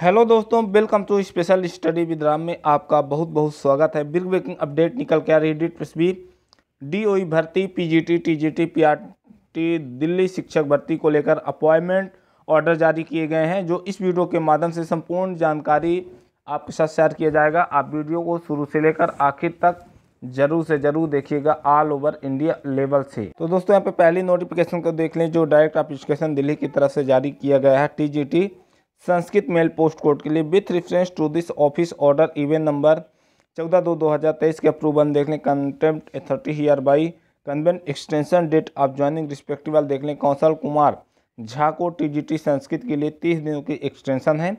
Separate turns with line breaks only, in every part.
hello दोस्तों welcome to special study with Ram में आपका बहुत बहुत स्वागत है बिग ब्रेकिंग अपडेट निकल के आ रही डिट तस्वीर डी ओ e भर्ती पीजीटी टीजीटी पीआरटी दिल्ली शिक्षक भर्ती को लेकर अपॉइंटमेंट ऑर्डर जारी किए गए हैं जो इस वीडियो के माध्यम से संपूर्ण जानकारी आपके साथ शेयर किया जाएगा आप वीडियो को शुरू से लेकर आखिर तक जरूर से जरूर देखिएगा ऑल ओवर इंडिया लेवल से तो दोस्तों यहाँ पे पहली नोटिफिकेशन को देख लें जो डायरेक्ट अप्लीकेशन दिल्ली की तरफ से जारी किया गया है TGT Sanskrit male post code के लिए with reference to this office order event number चौदह दो दो हज़ार तेईस के अप्रूवल देख लें contempt authority hereby convent extension date of joining respectively देख लें कौशल कुमार झा को टी संस्कृत के लिए तीस दिनों की एक्सटेंशन है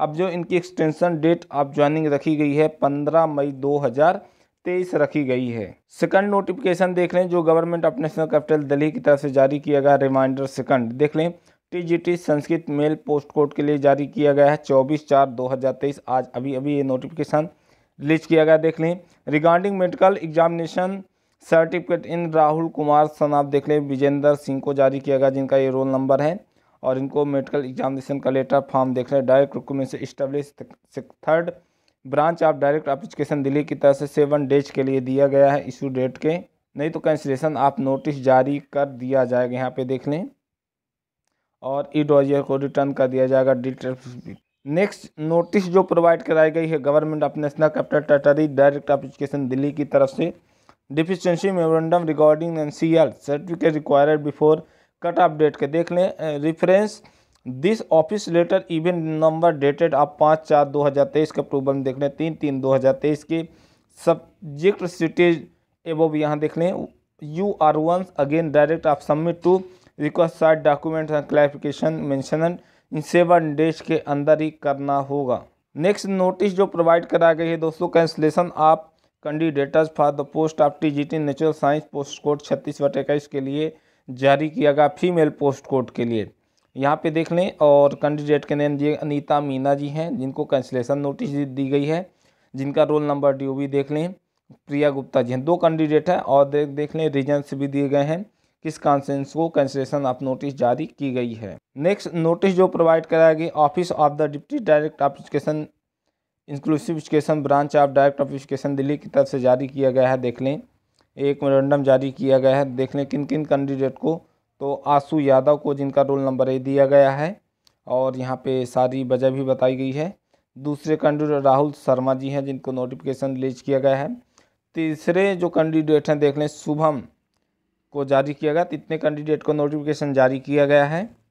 अब जो इनकी एक्सटेंशन डेट ऑफ ज्वाइनिंग रखी गई है पंद्रह मई दो हज़ार तेईस रखी गई है सेकंड नोटिफिकेशन देख लें जो government of national capital Delhi की तरफ से जारी किया गया रिमाइंडर सेकंड देख लें TGT Sanskrit male post code के लिए जारी किया गया है चौबीस चार दो हज़ार तेईस आज अभी अभी ये नोटिफिकेशन रिलीज किया गया देख लें regarding medical examination certificate in Rahul Kumar son आप देख लें विजेंद्र सिंह को जारी किया गया जिनका ये रोल नंबर है और इनको मेडिकल एग्जामिनेशन का लेटर फॉर्म देख लें डायरेक्ट रिक्रूटमेंट से establish third branch of direct application Delhi की तरफ से सेवन डेज के लिए दिया गया है इशू डेट के नहीं तो कैंसिलेशन आप नोटिस जारी कर दिया जाएगा यहाँ पे देख लें और ई e डॉजियर को रिटर्न कर दिया जाएगा डिटेल्स नेक्स्ट नोटिस जो प्रोवाइड कराई गई है government of national capital territory direct education Delhi की तरफ से deficiency memorandum regarding N C L certificate required before cut off date के देख लें reference this office letter event number dated आप पाँच चार दो हज़ार तेईस के अक्टूबर में देख लें तीन तीन दो हज़ार तेईस के सब्जेक्ट सिटीज भी यहाँ देख लें you are once again direct आप submit to request side documents and clarification mention in seven days के अंदर ही करना होगा नेक्स्ट नोटिस जो प्रोवाइड करा गई है दोस्तों cancellation of candidaters for the post of T G T natural science post code छत्तीस बट इक्कीस के लिए जारी किया गया फीमेल पोस्ट कोड के लिए यहाँ पे देख लें और कैंडिडेट के नेम दिए अनीता मीना जी हैं जिनको कैंसलेशन नोटिस दी गई है जिनका रोल नंबर डी देख लें प्रिया गुप्ता जी हैं दो कैंडिडेट हैं और देख देख लें रीजन्स भी दिए गए हैं किस कॉन्सेंस को कंसिलेशन ऑफ नोटिस जारी की गई है नेक्स्ट नोटिस जो प्रोवाइड कराया गया office of the deputy direct of education inclusive education branch of direct of education Delhi की तरफ से जारी किया गया है देख लें एक मेमोरेंडम जारी किया गया है देख लें किन किन कैंडिडेट को तो आशु यादव को जिनका रोल नंबर ए दिया गया है और यहाँ पे सारी वजह भी बताई गई है दूसरे कैंडिडेट राहुल शर्मा जी हैं जिनको नोटिफिकेशन रिलीज किया गया है तीसरे जो कैंडिडेट हैं देख लें शुभम को जारी किया गया तो इतने कैंडिडेट को नोटिफिकेशन जारी किया गया है